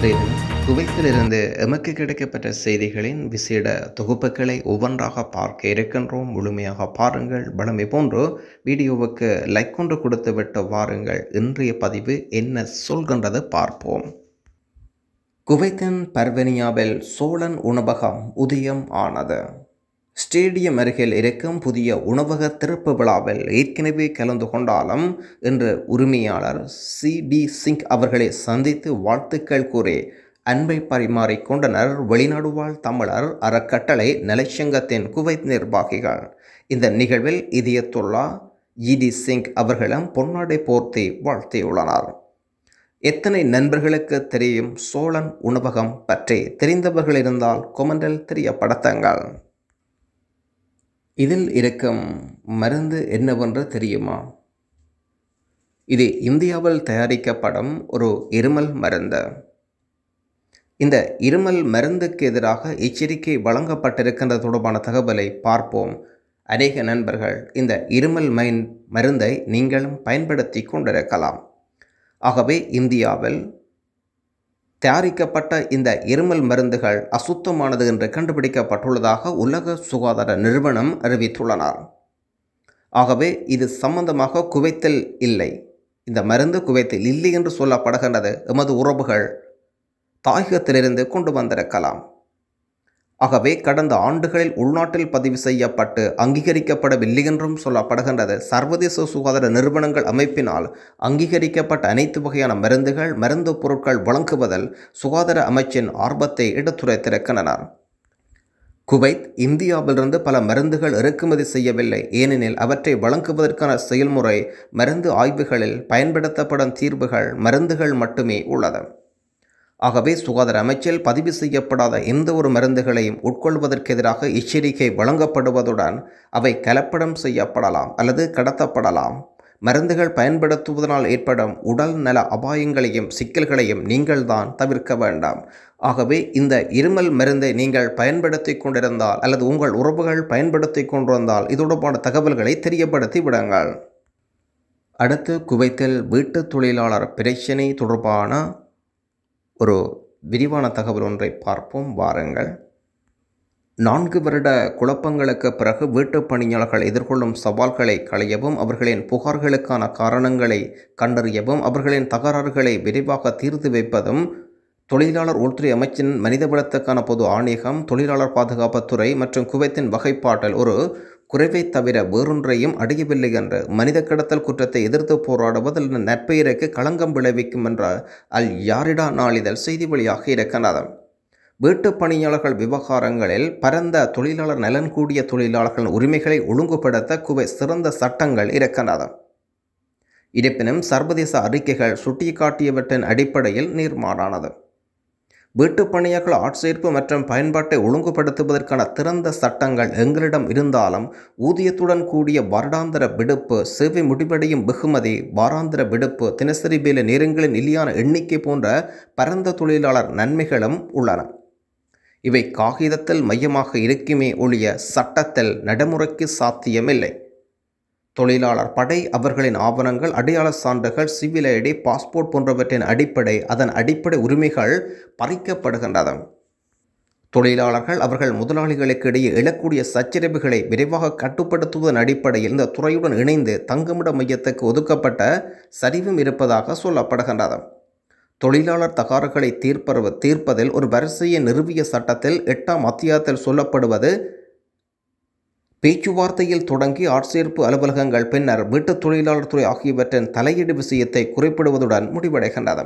இன்றைய தினம் குவைத்திலிருந்து எமக்கு கிடைக்கப்பட்ட செய்திகளின் விசேட தொகுப்புகளை ஒவ்வொன்றாக பார்க்க இருக்கின்றோம் முழுமையாக பாருங்கள் வளமை போன்று வீடியோவுக்கு லைக் கொண்டு கொடுத்து விட்டு வாருங்கள் இன்றைய பதிவு என்ன சொல்கின்றது பார்ப்போம் குவைத்தின் பர்வனியாவில் சோழன் உணவகம் உதயம் ஆனது ஸ்டேடியம் அருகில் இருக்கும் புதிய உணவக திறப்பு விழாவில் ஏற்கனவே கலந்து கொண்டாலும் இன்று உரிமையாளர் சி டி சிங் அவர்களை சந்தித்து வாழ்த்துக்கள் கூறி அன்பை பரிமாறிக்கொண்டனர் வெளிநாடு வாழ் தமிழர் அறக்கட்டளை நலச்சங்கத்தின் குவைத் நிர்வாகிகள் இந்த நிகழ்வில் இதயத்துல்லா இடி சிங் அவர்களும் பொன்னாடை போர்த்தி வாழ்த்தியுள்ளனர் எத்தனை நண்பர்களுக்கு தெரியும் சோழன் உணவகம் பற்றி தெரிந்தவர்கள் இருந்தால் கொமண்டல் தெரியப்படுத்தங்கள் இதில் இருக்கும் மருந்து என்னவென்று தெரியுமா இது இந்தியாவில் தயாரிக்கப்படும் ஒரு இருமல் மருந்து இந்த இருமல் மருந்துக்கு எதிராக எச்சரிக்கை வழங்கப்பட்டிருக்கின்றது தொடர்பான தகவலை பார்ப்போம் அநேக நண்பர்கள் இந்த இருமல் மைன் மருந்தை நீங்களும் பயன்படுத்தி கொண்டிருக்கலாம் ஆகவே இந்தியாவில் தயாரிக்கப்பட்ட இந்த இருமல் மருந்துகள் அசுத்தமானது என்று கண்டுபிடிக்கப்பட்டுள்ளதாக உலக சுகாதார நிறுவனம் அறிவித்துள்ளனர் ஆகவே இது சம்பந்தமாக குவைத்தில் இல்லை இந்த மருந்து குவைத்தில் இல்லை என்று சொல்லப்படுகின்றது எமது உறவுகள் தாயகத்திலிருந்து கொண்டு வந்திருக்கலாம் ஆகவே கடந்த ஆண்டுகளில் உள்நாட்டில் பதிவு செய்யப்பட்டு அங்கீகரிக்கப்படவில்லை என்றும் சொல்லப்படுகின்றது சர்வதேச சுகாதார நிறுவனங்கள் அமைப்பினால் அங்கீகரிக்கப்பட்ட அனைத்து வகையான மருந்துகள் மருந்து பொருட்கள் வழங்குவதில் சுகாதார அமைச்சின் ஆர்வத்தை எடுத்துரைத்திருக்கின்றனர் குவைத் இந்தியாவிலிருந்து பல மருந்துகள் இறக்குமதி செய்யவில்லை ஏனெனில் அவற்றை வழங்குவதற்கான செயல்முறை மருந்து ஆய்வுகளில் பயன்படுத்தப்படும் தீர்வுகள் மருந்துகள் மட்டுமே உள்ளது ஆகவே சுகாதார அமைச்சில் பதிவு செய்யப்படாத எந்த ஒரு மருந்துகளையும் உட்கொள்வதற்கு எதிராக எச்சரிக்கை வழங்கப்படுவதுடன் அவை கலப்படம் செய்யப்படலாம் அல்லது கடத்தப்படலாம் மருந்துகள் பயன்படுத்துவதனால் ஏற்படும் உடல் நல அபாயங்களையும் சிக்கல்களையும் நீங்கள்தான் தவிர்க்க வேண்டாம் ஆகவே இந்த இருமல் மருந்தை நீங்கள் பயன்படுத்தி கொண்டிருந்தால் அல்லது உங்கள் உறவுகள் பயன்படுத்தி கொண்டிருந்தால் இது தொடர்பான தகவல்களை தெரியப்படுத்தி விடுங்கள் அடுத்து குவைத்தில் வீட்டுத் தொழிலாளர் பிரச்சினை தொடர்பான ஒரு விரிவான தகவல் ஒன்றை பார்ப்போம் வாருங்கள் நான்கு வருட குழப்பங்களுக்கு பிறகு வீட்டுப் பணியாளர்கள் எதிர்கொள்ளும் சவால்களை களையவும் அவர்களின் புகார்களுக்கான காரணங்களை கண்டறியவும் அவர்களின் தகராறுகளை விரிவாக தீர்த்து வைப்பதும் தொழிலாளர் உள்துறை அமைச்சின் மனிதவளத்துக்கான பொது ஆணையகம் தொழிலாளர் பாதுகாப்புத்துறை மற்றும் குவைத்தின் வகைப்பாட்டல் ஒரு குறைவை தவிர வேறொன்றையும் அடையவில்லை என்ற மனித கடத்தல் குற்றத்தை எதிர்த்து போராடுவதில் நற்பெயருக்கு களங்கம் விளைவிக்கும் என்ற அல் யாரிடா நாளிதழ் செய்தி வழியாக இருக்கிறது வீட்டு பணியாளர்கள் விவகாரங்களில் பரந்த தொழிலாளர் நலன் கூடிய தொழிலாளர்களின் உரிமைகளை ஒழுங்குபடுத்த குவை சிறந்த சட்டங்கள் இருக்கின்றது இருப்பினும் சர்வதேச அறிக்கைகள் சுட்டிக்காட்டியவற்றின் அடிப்படையில் நீர்மாறானது வீட்டுப் வீட்டுப்பணியர்கள் ஆட்சேர்ப்பு மற்றும் பயன்பாட்டை ஒழுங்குபடுத்துவதற்கான திறந்த சட்டங்கள் எங்களிடம் இருந்தாலும் ஊதியத்துடன் கூடிய வருடாந்திர விடுப்பு சேவை முடிவடையும் வெகுமதி வாராந்திர விடுப்பு தினசரி பேல நேரங்களின் நிலையான எண்ணிக்கை போன்ற பரந்த தொழிலாளர் நன்மைகளும் உள்ளன இவை காகிதத்தில் மையமாக இருக்குமே ஒழிய சட்டத்தில் நடைமுறைக்கு சாத்தியமில்லை தொழிலாளர் படை அவர்களின் ஆவணங்கள் அடையாள சான்றுகள் சிவில் ஐடி பாஸ்போர்ட் போன்றவற்றின் அடிப்படை அதன் அடிப்படை உரிமைகள் பறிக்கப்படுகின்றன தொழிலாளர்கள் அவர்கள் முதலாளிகளுக்கு இடையே எழக்கூடிய சச்சரிவுகளை விரைவாக கட்டுப்படுத்துவதன் அடிப்படையில் இந்த துறையுடன் இணைந்து தங்குமிட மையத்துக்கு ஒதுக்கப்பட்ட சரிவும் இருப்பதாக சொல்லப்படுகின்றது தொழிலாளர் தகாறுகளை தீர்ப்பது தீர்ப்பதில் ஒரு வரிசையை நிறுவிய சட்டத்தில் எட்டாம் அத்தியாயத்தில் சொல்லப்படுவது பேச்சுவார்த்தையில் தொடங்கி ஆட்சேர்ப்பு அலுவலகங்கள் பின்னர் வீட்டுத் தொழிலாளர் துறை ஆகியவற்றின் தலையீடு விஷயத்தை குறிப்பிடுவதுடன் முடிவடைகின்றது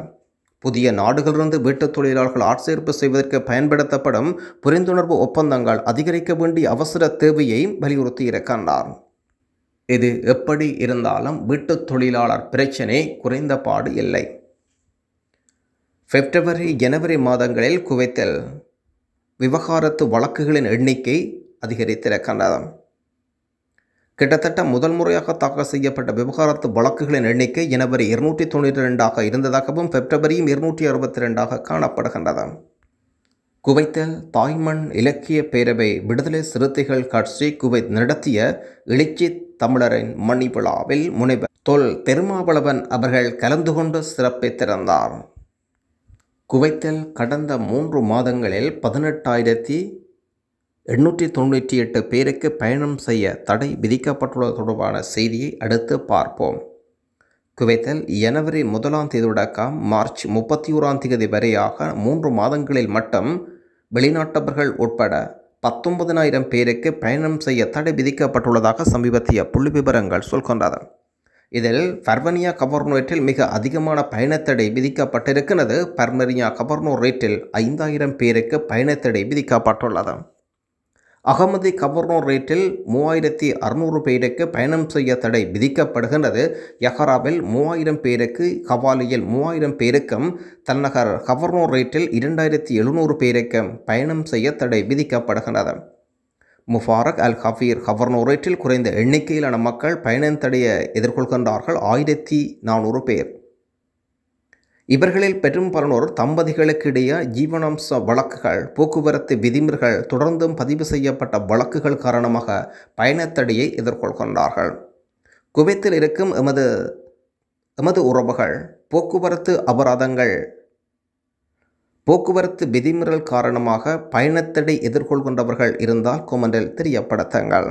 புதிய நாடுகளிலிருந்து வீட்டுத் தொழிலாளர்கள் ஆட்சேர்ப்பு செய்வதற்கு பயன்படுத்தப்படும் புரிந்துணர்வு ஒப்பந்தங்கள் அதிகரிக்க வேண்டிய அவசர தேவையை வலியுறுத்தியிருக்கின்றார் இது எப்படி இருந்தாலும் வீட்டுத் தொழிலாளர் பிரச்சினை குறைந்த பாடு இல்லை பிப்ரவரி ஜனவரி மாதங்களில் குவைத்தில் விவகாரத்து வழக்குகளின் எண்ணிக்கை அதிகரித்திருக்கின்றது கிட்டத்தட்ட முதல் முறையாக தாக்கல் செய்யப்பட்ட விவகாரத்து வழக்குகளின் எண்ணிக்கை ஜனவரி இருநூற்றி தொண்ணூற்றி ரெண்டாக இருந்ததாகவும் பிப்ரவரியும் இருநூற்றி அறுபத்தி ரெண்டாக காணப்படுகின்றது குவைத்தில் தாய்மண் இலக்கிய பேரவை விடுதலை சிறுத்தைகள் கட்சி குவைத் நடத்திய எழுச்சி தமிழரின் மணி விழாவில் முனைவர் தொல் திருமாவளவன் அவர்கள் கலந்து கொண்டு திறந்தார் குவைத்தில் கடந்த மூன்று மாதங்களில் பதினெட்டாயிரத்தி எண்ணூற்றி தொண்ணூற்றி எட்டு பேருக்கு பயணம் செய்ய தடை விதிக்கப்பட்டுள்ளது தொடர்பான செய்தியை அடுத்து பார்ப்போம் குவைத்தல் ஜனவரி முதலாம் தேதி தொடக்கம் மார்ச் முப்பத்தி ஓராம் தேதி வரையாக மூன்று மாதங்களில் மட்டும் வெளிநாட்டவர்கள் உட்பட பத்தொன்பதினாயிரம் பேருக்கு பயணம் செய்ய தடை விதிக்கப்பட்டுள்ளதாக சமீபத்திய புள்ளி விவரங்கள் சொல்கின்றது இதில் பர்மனியா கவர்னரேட்டில் மிக அதிகமான பயணத்தடை விதிக்கப்பட்டிருக்கிறது பர்மனியா ரேட்டில் ஐந்தாயிரம் பேருக்கு பயணத்தடை விதிக்கப்பட்டுள்ளது அகமதி கவர்னோர் ரேட்டில் மூவாயிரத்தி அறுநூறு பேருக்கு பயணம் செய்ய தடை விதிக்கப்படுகின்றது யஹராவில் மூவாயிரம் பேருக்கு கவாலியில் மூவாயிரம் பேருக்கும் தலைநகர் கவர்னோர் ரேட்டில் இரண்டாயிரத்தி எழுநூறு பேருக்கும் பயணம் செய்ய தடை விதிக்கப்படுகின்றது முஃபாரக் அல் ஹஃபீர் ரேட்டில் குறைந்த எண்ணிக்கையிலான மக்கள் பயணம் தடையை எதிர்கொள்கின்றார்கள் ஆயிரத்தி நானூறு பேர் இவர்களில் பெரும் பலனோர் தம்பதிகளுக்கு இடையே ஜீவனாம்ச வழக்குகள் போக்குவரத்து விதிமுறைகள் தொடர்ந்தும் பதிவு செய்யப்பட்ட வழக்குகள் காரணமாக பயணத்தடையை எதிர்கொள்கின்றார்கள் குவைத்தில் இருக்கும் எமது எமது உறவுகள் போக்குவரத்து அபராதங்கள் போக்குவரத்து விதிமுறைகள் காரணமாக பயணத்தடை எதிர்கொள்கின்றவர்கள் இருந்தால் கொமண்டில் தெரியப்படுத்துங்கள்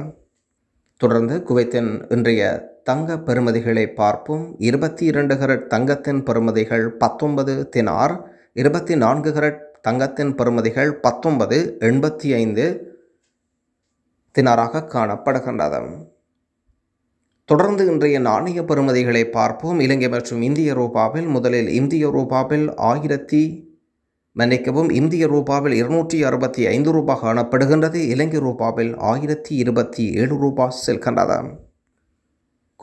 தொடர்ந்து குவைத்தின் இன்றைய தங்க பெறுமதிகளை பார்ப்போம் இருபத்தி இரண்டு கரட் தங்கத்தின் பெறுமதிகள் பத்தொன்பது தினார் இருபத்தி நான்கு கரட் தங்கத்தின் பெறுமதிகள் பத்தொன்பது எண்பத்தி ஐந்து தினாராக காணப்படுகின்றது தொடர்ந்து இன்றைய நாணய பெறுமதிகளை பார்ப்போம் இலங்கை மற்றும் இந்திய ரூபாவில் முதலில் இந்திய ரூபாவில் ஆயிரத்தி மன்னிக்கவும் இந்திய ரூபாவில் இருநூற்றி அறுபத்தி ஐந்து ரூபாய் காணப்படுகின்றது இலங்கை ரூபாவில் ஆயிரத்தி இருபத்தி ஏழு ரூபாய் செல்கின்றது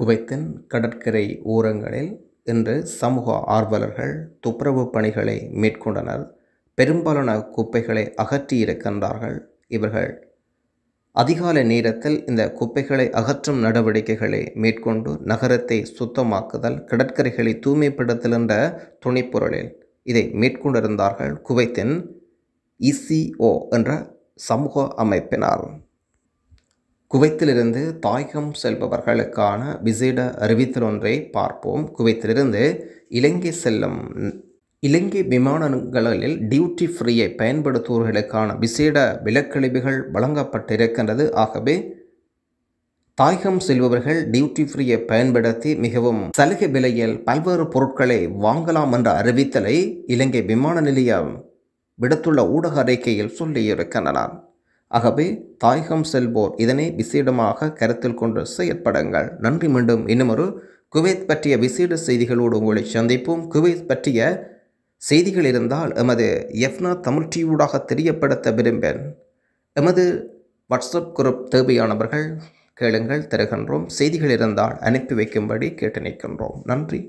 குவைத்தின் கடற்கரை ஓரங்களில் இன்று சமூக ஆர்வலர்கள் துப்புரவு பணிகளை மேற்கொண்டனர் பெரும்பாலான குப்பைகளை அகற்றியிருக்கின்றார்கள் இவர்கள் அதிகாலை நேரத்தில் இந்த குப்பைகளை அகற்றும் நடவடிக்கைகளை மேற்கொண்டு நகரத்தை சுத்தமாக்குதல் கடற்கரைகளை தூய்மைப்படுத்தல் என்ற துணைப்பொருளில் இதை மேற்கொண்டிருந்தார்கள் குவைத்தின் இசிஓ என்ற சமூக அமைப்பினால் குவைத்திலிருந்து தாயகம் செல்பவர்களுக்கான விசேட அறிவித்தல் ஒன்றை பார்ப்போம் குவைத்திலிருந்து இலங்கை செல்லும் இலங்கை விமானங்களில் டியூட்டி ஃப்ரீயை பயன்படுத்துவர்களுக்கான விசேட விலக்கழிவுகள் வழங்கப்பட்டிருக்கின்றது ஆகவே தாயகம் செல்பவர்கள் டியூட்டி ஃப்ரீயை பயன்படுத்தி மிகவும் சலுகை விலையில் பல்வேறு பொருட்களை வாங்கலாம் என்ற அறிவித்தலை இலங்கை விமான நிலையம் விடுத்துள்ள ஊடக அறிக்கையில் சொல்லியிருக்கின்றனர் ஆகவே தாய்கம் செல்வோர் இதனை விசேடமாக கருத்தில் கொண்டு செயற்படுங்கள் நன்றி மீண்டும் இன்னமொரு குவைத் பற்றிய விசேட செய்திகளோடு உங்களை சந்திப்போம் குவைத் பற்றிய செய்திகள் இருந்தால் எமது எஃப்னா தமிழ் டிவியூடாக தெரியப்படுத்த விரும்பேன் எமது வாட்ஸ்அப் குரூப் தேவையானவர்கள் கேளுங்கள் தருகின்றோம் செய்திகள் இருந்தால் அனுப்பி வைக்கும்படி கேட்டு நிற்கின்றோம் நன்றி